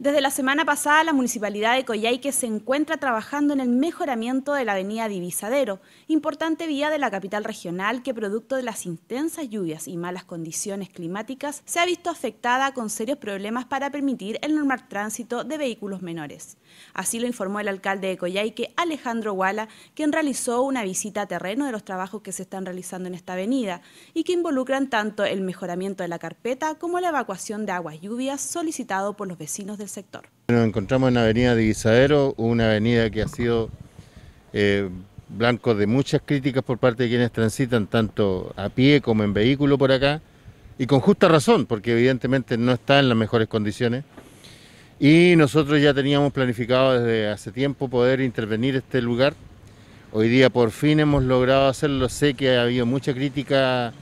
Desde la semana pasada, la Municipalidad de Coyhaique se encuentra trabajando en el mejoramiento de la avenida Divisadero, importante vía de la capital regional que producto de las intensas lluvias y malas condiciones climáticas se ha visto afectada con serios problemas para permitir el normal tránsito de vehículos menores. Así lo informó el alcalde de Coyhaique, Alejandro Guala, quien realizó una visita a terreno de los trabajos que se están realizando en esta avenida y que involucran tanto el mejoramiento de la carpeta como la evacuación de aguas lluvias solicitado por los vecinos del sector. Nos encontramos en la avenida de Guisadero, una avenida que ha sido eh, blanco de muchas críticas por parte de quienes transitan tanto a pie como en vehículo por acá, y con justa razón, porque evidentemente no está en las mejores condiciones. Y nosotros ya teníamos planificado desde hace tiempo poder intervenir este lugar. Hoy día por fin hemos logrado hacerlo. Sé que ha habido mucha crítica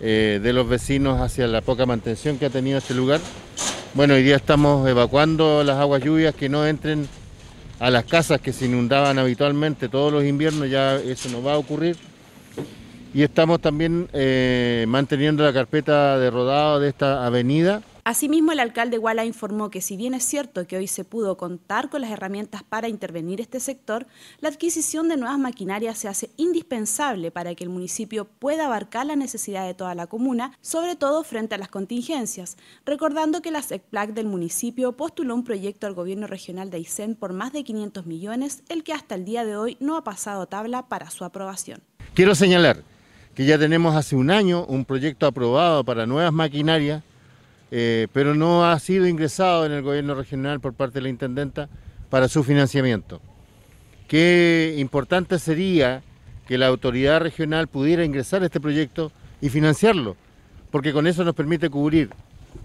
eh, de los vecinos hacia la poca mantención que ha tenido este lugar, bueno, hoy día estamos evacuando las aguas lluvias que no entren a las casas que se inundaban habitualmente todos los inviernos, ya eso no va a ocurrir. Y estamos también eh, manteniendo la carpeta de rodado de esta avenida Asimismo, el alcalde Guala informó que si bien es cierto que hoy se pudo contar con las herramientas para intervenir este sector, la adquisición de nuevas maquinarias se hace indispensable para que el municipio pueda abarcar la necesidad de toda la comuna, sobre todo frente a las contingencias, recordando que la SECPLAC del municipio postuló un proyecto al gobierno regional de Aysén por más de 500 millones, el que hasta el día de hoy no ha pasado tabla para su aprobación. Quiero señalar que ya tenemos hace un año un proyecto aprobado para nuevas maquinarias eh, pero no ha sido ingresado en el gobierno regional por parte de la intendenta para su financiamiento. Qué importante sería que la autoridad regional pudiera ingresar este proyecto y financiarlo, porque con eso nos permite cubrir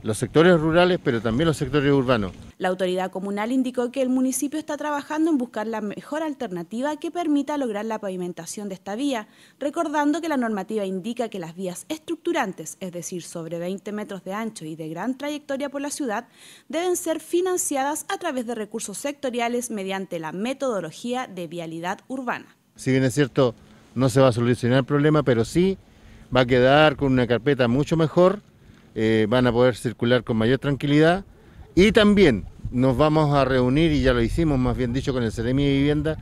los sectores rurales, pero también los sectores urbanos. La autoridad comunal indicó que el municipio está trabajando en buscar la mejor alternativa que permita lograr la pavimentación de esta vía, recordando que la normativa indica que las vías estructurantes, es decir, sobre 20 metros de ancho y de gran trayectoria por la ciudad, deben ser financiadas a través de recursos sectoriales mediante la metodología de vialidad urbana. Si bien es cierto, no se va a solucionar el problema, pero sí va a quedar con una carpeta mucho mejor eh, van a poder circular con mayor tranquilidad y también nos vamos a reunir, y ya lo hicimos más bien dicho, con el Ceremi de Vivienda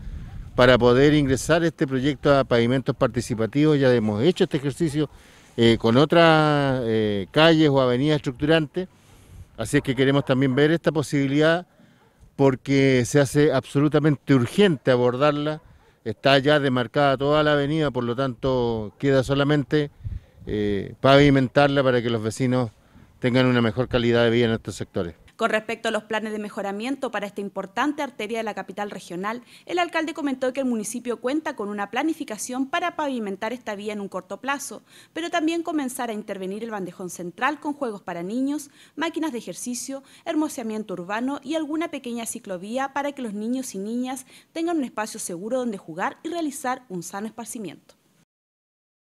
para poder ingresar este proyecto a pavimentos participativos. Ya hemos hecho este ejercicio eh, con otras eh, calles o avenidas estructurantes, así es que queremos también ver esta posibilidad porque se hace absolutamente urgente abordarla. Está ya demarcada toda la avenida, por lo tanto queda solamente eh, pavimentarla para que los vecinos tengan una mejor calidad de vida en estos sectores. Con respecto a los planes de mejoramiento para esta importante arteria de la capital regional, el alcalde comentó que el municipio cuenta con una planificación para pavimentar esta vía en un corto plazo, pero también comenzar a intervenir el bandejón central con juegos para niños, máquinas de ejercicio, hermoseamiento urbano y alguna pequeña ciclovía para que los niños y niñas tengan un espacio seguro donde jugar y realizar un sano esparcimiento.